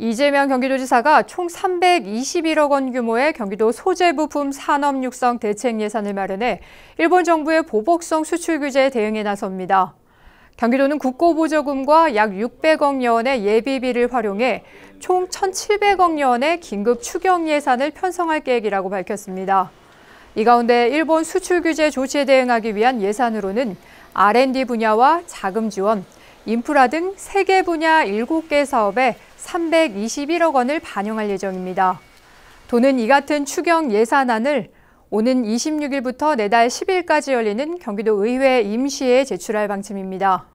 이재명 경기도지사가 총 321억 원 규모의 경기도 소재부품 산업육성 대책 예산을 마련해 일본 정부의 보복성 수출 규제에 대응해 나섭니다. 경기도는 국고보조금과 약 600억여 원의 예비비를 활용해 총 1,700억여 원의 긴급 추경 예산을 편성할 계획이라고 밝혔습니다. 이 가운데 일본 수출 규제 조치에 대응하기 위한 예산으로는 R&D 분야와 자금 지원, 인프라 등 3개 분야 7개 사업에 321억 원을 반영할 예정입니다. 도는 이 같은 추경 예산안을 오는 26일부터 내달 10일까지 열리는 경기도 의회 임시에 제출할 방침입니다.